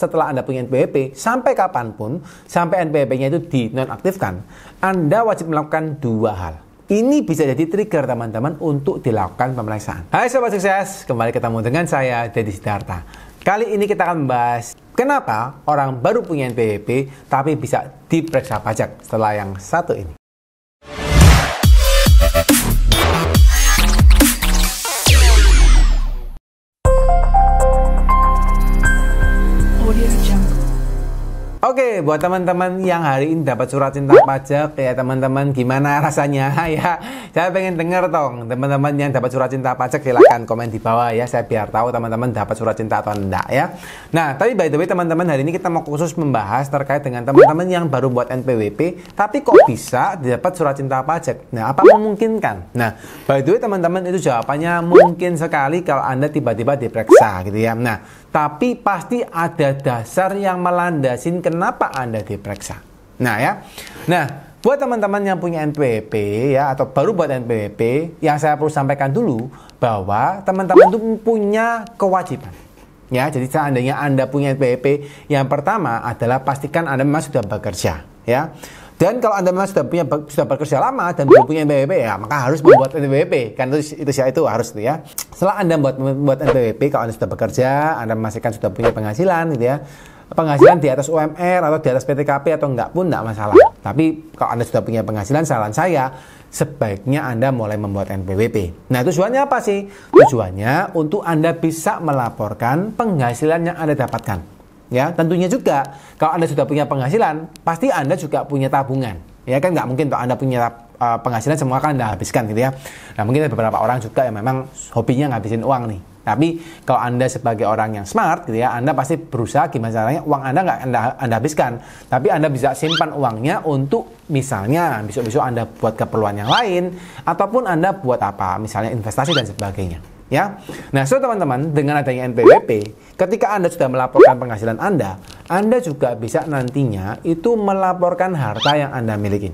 setelah Anda punya NPWP, sampai kapanpun, sampai NPWP-nya itu dinonaktifkan, Anda wajib melakukan dua hal. Ini bisa jadi trigger teman-teman untuk dilakukan pemeriksaan. Hai Sobat Sukses, kembali ketemu dengan saya, Deddy Sidarta. Kali ini kita akan membahas kenapa orang baru punya NPWP tapi bisa diperiksa pajak setelah yang satu ini. buat teman-teman yang hari ini dapat surat cinta pajak ya teman-teman gimana rasanya ya saya pengen denger dong teman-teman yang dapat surat cinta pajak silahkan komen di bawah ya saya biar tahu teman-teman dapat surat cinta atau enggak ya nah tapi by the way teman-teman hari ini kita mau khusus membahas terkait dengan teman-teman yang baru buat NPWP tapi kok bisa dapat surat cinta pajak nah apa memungkinkan nah by the way teman-teman itu jawabannya mungkin sekali kalau anda tiba-tiba diperiksa gitu ya nah tapi pasti ada dasar yang melandasin kenapa Anda diperiksa. Nah ya, nah buat teman-teman yang punya NPWP ya atau baru buat NPWP, yang saya perlu sampaikan dulu bahwa teman-teman itu punya kewajiban. Ya, jadi seandainya Anda punya NPWP, yang pertama adalah pastikan Anda memang sudah bekerja, ya. Dan kalau Anda memang sudah punya sudah bekerja lama dan belum punya NPWP ya, maka harus membuat NPWP. Kan itu itu itu harus itu ya. Setelah Anda membuat membuat NPWP kalau Anda sudah bekerja, Anda memastikan sudah punya penghasilan gitu ya. Penghasilan di atas UMR atau di atas PTKP atau enggak pun enggak masalah. Tapi kalau Anda sudah punya penghasilan, saran saya sebaiknya Anda mulai membuat NPWP. Nah, tujuannya apa sih? Tujuannya untuk Anda bisa melaporkan penghasilan yang Anda dapatkan ya tentunya juga kalau anda sudah punya penghasilan pasti anda juga punya tabungan ya kan nggak mungkin kalau anda punya uh, penghasilan semua kan anda habiskan gitu ya nah mungkin ada beberapa orang juga yang memang hobinya ngabisin uang nih tapi kalau Anda sebagai orang yang smart gitu ya, Anda pasti berusaha gimana caranya uang Anda nggak Anda, Anda habiskan. Tapi Anda bisa simpan uangnya untuk misalnya besok-besok Anda buat keperluan yang lain, ataupun Anda buat apa, misalnya investasi dan sebagainya ya. Nah, so teman-teman, dengan adanya NPWP, ketika Anda sudah melaporkan penghasilan Anda, Anda juga bisa nantinya itu melaporkan harta yang Anda miliki.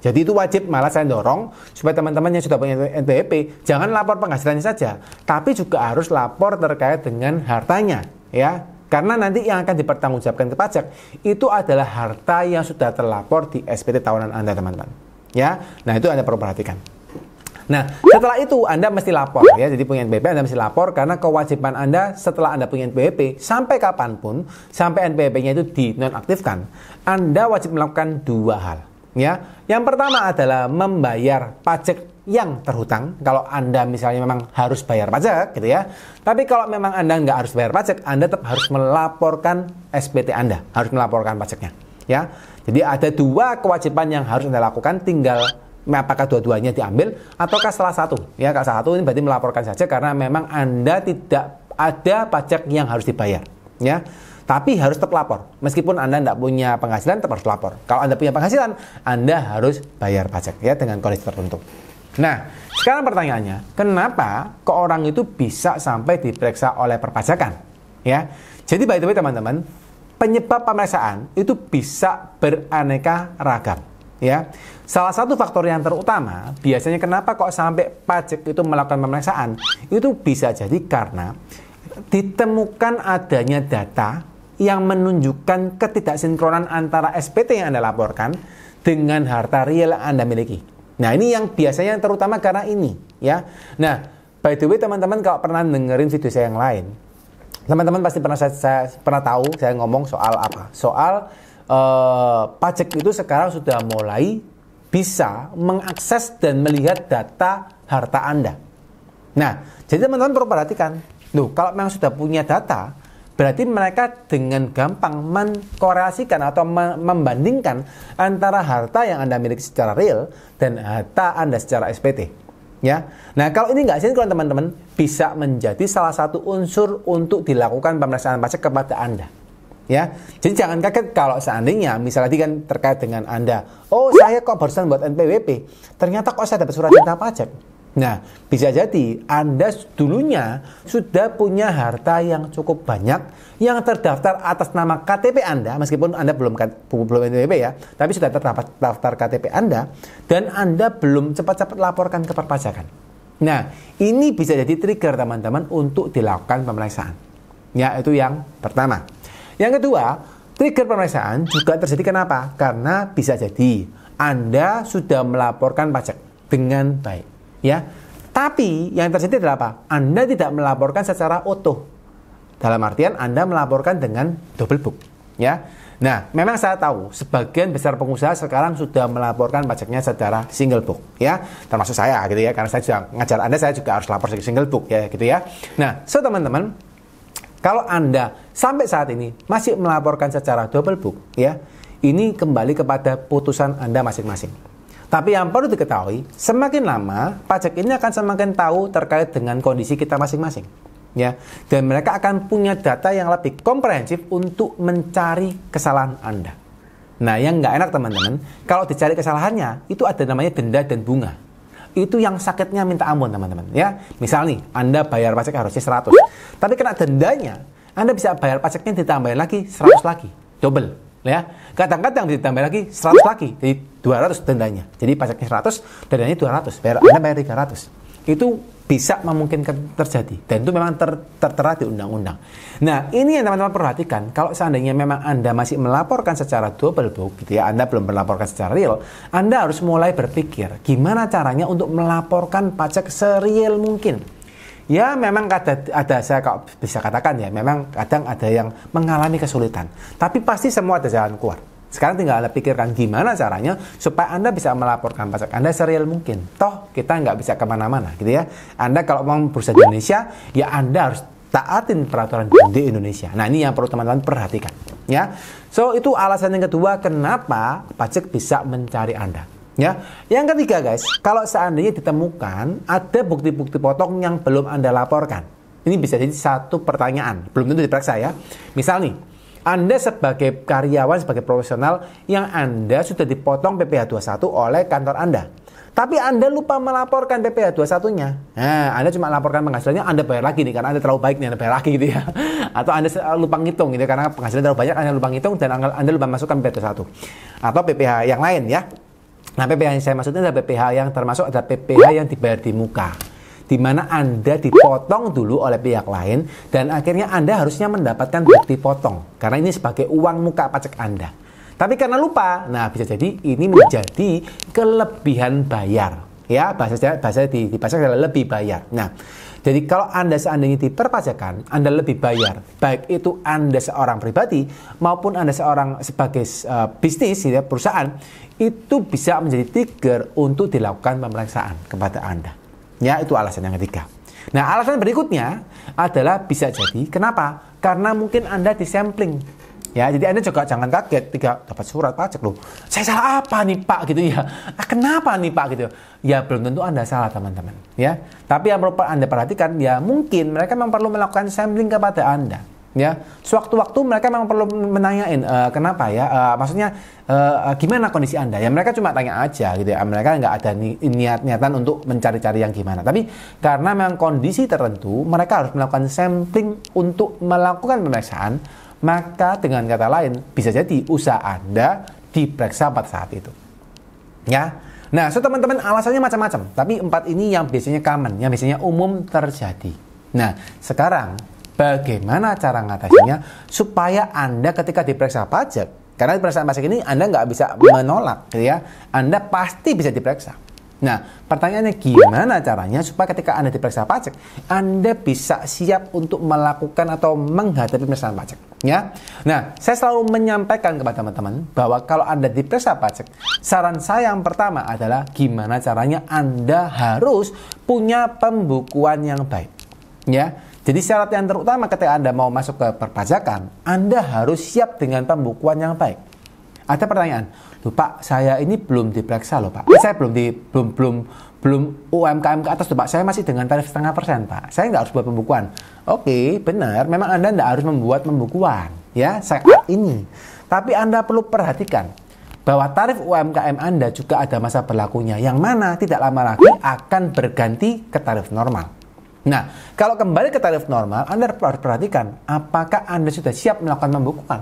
Jadi itu wajib, malah saya dorong supaya teman-teman yang sudah punya NPWP jangan lapor penghasilannya saja, tapi juga harus lapor terkait dengan hartanya, ya. Karena nanti yang akan dipertanggungjawabkan ke pajak itu adalah harta yang sudah terlapor di SPT tahunan Anda, teman-teman. Ya. Nah, itu Anda perlu perhatikan. Nah, setelah itu Anda mesti lapor ya. Jadi punya NPWP Anda mesti lapor karena kewajiban Anda setelah Anda punya NPWP sampai kapanpun sampai NPWP-nya itu dinonaktifkan, Anda wajib melakukan dua hal ya. Yang pertama adalah membayar pajak yang terhutang kalau Anda misalnya memang harus bayar pajak gitu ya. Tapi kalau memang Anda nggak harus bayar pajak, Anda tetap harus melaporkan SPT Anda, harus melaporkan pajaknya ya. Jadi ada dua kewajiban yang harus Anda lakukan tinggal apakah dua-duanya diambil ataukah salah satu ya salah satu ini berarti melaporkan saja karena memang anda tidak ada pajak yang harus dibayar ya tapi harus tetap lapor meskipun anda tidak punya penghasilan tetap harus lapor kalau anda punya penghasilan anda harus bayar pajak ya dengan kondisi tertentu nah sekarang pertanyaannya kenapa ke orang itu bisa sampai diperiksa oleh perpajakan ya jadi by the teman-teman penyebab pemeriksaan itu bisa beraneka ragam ya. Salah satu faktor yang terutama biasanya kenapa kok sampai pajak itu melakukan pemeriksaan itu bisa jadi karena ditemukan adanya data yang menunjukkan ketidaksinkronan antara SPT yang Anda laporkan dengan harta real yang Anda miliki. Nah, ini yang biasanya yang terutama karena ini, ya. Nah, by the way teman-teman kalau pernah dengerin video saya yang lain, teman-teman pasti pernah saya, saya pernah tahu saya ngomong soal apa? Soal Eh, pajak itu sekarang sudah mulai bisa mengakses dan melihat data harta Anda. Nah, jadi teman-teman perlu perhatikan. Loh, kalau memang sudah punya data, berarti mereka dengan gampang mengkorelasikan atau membandingkan antara harta yang Anda miliki secara real dan harta Anda secara SPT. Ya, nah kalau ini nggak sinkron teman-teman bisa menjadi salah satu unsur untuk dilakukan pemeriksaan pajak kepada Anda ya. Jadi jangan kaget kalau seandainya misalnya tadi kan terkait dengan Anda, oh saya kok barusan buat NPWP, ternyata kok saya dapat surat cinta pajak. Nah, bisa jadi Anda dulunya sudah punya harta yang cukup banyak yang terdaftar atas nama KTP Anda, meskipun Anda belum kan, belum NPWP ya, tapi sudah terdaftar daftar KTP Anda dan Anda belum cepat-cepat laporkan ke perpajakan. Nah, ini bisa jadi trigger teman-teman untuk dilakukan pemeriksaan. Ya, itu yang pertama. Yang kedua, trigger pemeriksaan juga terjadi kenapa? Karena bisa jadi Anda sudah melaporkan pajak dengan baik, ya. Tapi yang terjadi adalah apa? Anda tidak melaporkan secara utuh. Dalam artian Anda melaporkan dengan double book, ya. Nah, memang saya tahu sebagian besar pengusaha sekarang sudah melaporkan pajaknya secara single book, ya, termasuk saya gitu ya, karena saya juga ngajar Anda, saya juga harus lapor single book ya, gitu ya. Nah, so teman-teman, kalau Anda sampai saat ini masih melaporkan secara double book, ya, ini kembali kepada putusan Anda masing-masing. Tapi yang perlu diketahui, semakin lama pajak ini akan semakin tahu terkait dengan kondisi kita masing-masing. Ya, dan mereka akan punya data yang lebih komprehensif untuk mencari kesalahan Anda. Nah, yang nggak enak teman-teman, kalau dicari kesalahannya, itu ada namanya denda dan bunga itu yang sakitnya minta ampun teman-teman ya. Misal nih, Anda bayar pajak harusnya 100. Tapi kena dendanya, Anda bisa bayar pajaknya ditambahin lagi 100 lagi, double ya. Kadang-kadang ditambah lagi 100 lagi, jadi 200 dendanya. Jadi pajaknya 100, dendanya 200, bayar Anda bayar 300. Itu bisa memungkinkan terjadi dan itu memang ter, tertera di undang-undang. Nah ini yang teman-teman perhatikan kalau seandainya memang anda masih melaporkan secara double book gitu ya anda belum melaporkan secara real anda harus mulai berpikir gimana caranya untuk melaporkan pajak serial mungkin. Ya memang ada, ada saya bisa katakan ya memang kadang ada yang mengalami kesulitan tapi pasti semua ada jalan keluar. Sekarang tinggal Anda pikirkan gimana caranya supaya Anda bisa melaporkan pajak Anda serial mungkin. Toh kita nggak bisa kemana-mana gitu ya. Anda kalau mau berusaha di Indonesia, ya Anda harus taatin peraturan di Indonesia. Nah ini yang perlu teman-teman perhatikan ya. So itu alasan yang kedua kenapa pajak bisa mencari Anda. Ya, yang ketiga guys, kalau seandainya ditemukan ada bukti-bukti potong yang belum Anda laporkan, ini bisa jadi satu pertanyaan, belum tentu diperiksa ya. Misal nih, anda sebagai karyawan, sebagai profesional yang Anda sudah dipotong PPh 21 oleh kantor Anda. Tapi Anda lupa melaporkan PPh 21-nya. Nah, Anda cuma laporkan penghasilannya, Anda bayar lagi nih karena Anda terlalu baik nih, Anda bayar lagi gitu ya. Atau Anda lupa ngitung gitu karena penghasilan terlalu banyak, Anda lupa ngitung dan Anda lupa masukkan PPh 21. Atau PPh yang lain ya. Nah, PPh yang saya maksudnya adalah PPh yang termasuk adalah PPh yang dibayar di muka di mana Anda dipotong dulu oleh pihak lain dan akhirnya Anda harusnya mendapatkan bukti potong karena ini sebagai uang muka pajak Anda. Tapi karena lupa, nah bisa jadi ini menjadi kelebihan bayar. Ya, bahasa bahasa di, di pasar adalah lebih bayar. Nah, jadi kalau Anda seandainya diperpajakan, Anda lebih bayar. Baik itu Anda seorang pribadi maupun Anda seorang sebagai uh, bisnis ya, perusahaan, itu bisa menjadi trigger untuk dilakukan pemeriksaan kepada Anda. Ya, itu alasan yang ketiga. Nah, alasan berikutnya adalah bisa jadi kenapa? Karena mungkin Anda disampling. Ya, jadi Anda juga jangan kaget tiga dapat surat pajak loh. Saya salah apa nih, Pak gitu ya. Ah, kenapa nih, Pak gitu. Ya, belum tentu Anda salah, teman-teman, ya. Tapi yang perlu Anda perhatikan ya mungkin mereka memang perlu melakukan sampling kepada Anda ya sewaktu-waktu mereka memang perlu menanyain uh, kenapa ya uh, maksudnya uh, gimana kondisi anda ya mereka cuma tanya aja gitu ya ah, mereka nggak ada ni niat niatan untuk mencari-cari yang gimana tapi karena memang kondisi tertentu mereka harus melakukan sampling untuk melakukan pemeriksaan maka dengan kata lain bisa jadi usaha anda diperiksa pada saat itu ya nah so teman-teman alasannya macam-macam tapi empat ini yang biasanya common yang biasanya umum terjadi nah sekarang Bagaimana cara mengatasinya supaya Anda ketika diperiksa pajak, karena diperiksa pajak ini Anda nggak bisa menolak, gitu ya. Anda pasti bisa diperiksa. Nah, pertanyaannya gimana caranya supaya ketika Anda diperiksa pajak, Anda bisa siap untuk melakukan atau menghadapi pemeriksaan pajak, ya? Nah, saya selalu menyampaikan kepada teman-teman bahwa kalau Anda diperiksa pajak, saran saya yang pertama adalah gimana caranya Anda harus punya pembukuan yang baik, ya. Jadi syarat yang terutama ketika Anda mau masuk ke perpajakan, Anda harus siap dengan pembukuan yang baik. Ada pertanyaan, tuh Pak, saya ini belum diperiksa loh Pak. Saya belum di belum belum belum UMKM ke atas tuh Pak. Saya masih dengan tarif setengah persen Pak. Saya nggak harus buat pembukuan." Oke, benar. Memang Anda nggak harus membuat pembukuan ya saat ini. Tapi Anda perlu perhatikan bahwa tarif UMKM Anda juga ada masa berlakunya yang mana tidak lama lagi akan berganti ke tarif normal. Nah, kalau kembali ke tarif normal, Anda harus perhatikan apakah Anda sudah siap melakukan pembukuan.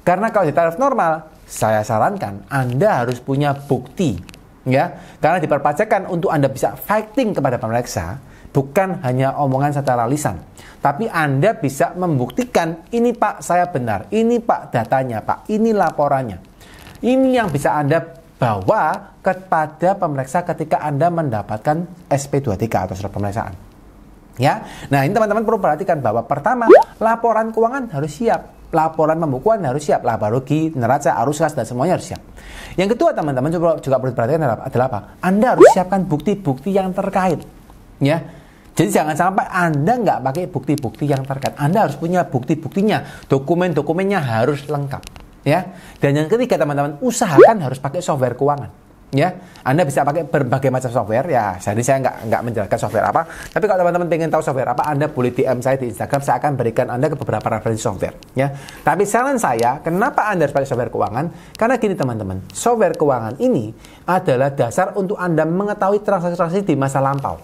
Karena kalau di tarif normal, saya sarankan Anda harus punya bukti, ya. Karena diperpajakan untuk Anda bisa fighting kepada pemeriksa, bukan hanya omongan secara lisan. Tapi Anda bisa membuktikan, ini Pak saya benar, ini Pak datanya Pak, ini laporannya. Ini yang bisa Anda bawa kepada pemeriksa ketika Anda mendapatkan sp 23 atau surat pemeriksaan. Ya, nah ini teman-teman perlu perhatikan bahwa pertama laporan keuangan harus siap, laporan pembukuan harus siap, laba rugi, neraca, arus kas dan semuanya harus siap. Yang kedua teman-teman juga perlu perhatikan adalah apa? Anda harus siapkan bukti-bukti yang terkait, ya. Jadi jangan sampai Anda nggak pakai bukti-bukti yang terkait. Anda harus punya bukti-buktinya, dokumen-dokumennya harus lengkap, ya. Dan yang ketiga teman-teman usahakan harus pakai software keuangan ya Anda bisa pakai berbagai macam software ya jadi saya nggak nggak menjelaskan software apa tapi kalau teman-teman ingin tahu software apa Anda boleh DM saya di Instagram saya akan berikan Anda ke beberapa referensi software ya tapi saran saya kenapa Anda harus pakai software keuangan karena gini teman-teman software keuangan ini adalah dasar untuk Anda mengetahui transaksi-transaksi di masa lampau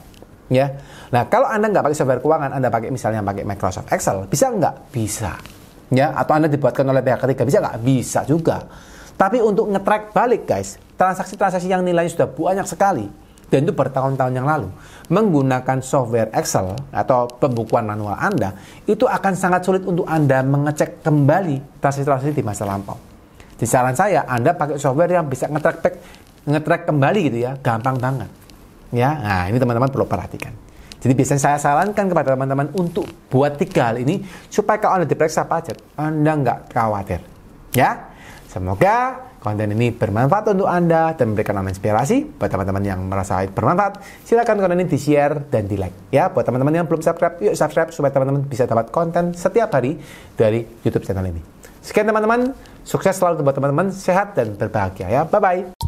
ya nah kalau Anda nggak pakai software keuangan Anda pakai misalnya pakai Microsoft Excel bisa nggak bisa ya atau Anda dibuatkan oleh pihak ketiga bisa nggak bisa juga tapi untuk ngetrack balik guys, transaksi-transaksi yang nilainya sudah banyak sekali dan itu bertahun-tahun yang lalu menggunakan software Excel atau pembukuan manual Anda itu akan sangat sulit untuk Anda mengecek kembali transaksi-transaksi di masa lampau. Di saran saya Anda pakai software yang bisa nge-track back, track kembali gitu ya, gampang banget. Ya, nah ini teman-teman perlu perhatikan. Jadi biasanya saya sarankan kepada teman-teman untuk buat tiga hal ini supaya kalau Anda diperiksa pajak, Anda nggak khawatir. Ya, semoga konten ini bermanfaat untuk Anda dan memberikan inspirasi buat teman-teman yang merasa bermanfaat. Silahkan konten ini di-share dan di-like. Ya, buat teman-teman yang belum subscribe, yuk subscribe supaya teman-teman bisa dapat konten setiap hari dari YouTube channel ini. Sekian teman-teman, sukses selalu buat teman-teman, sehat dan berbahagia ya. Bye-bye.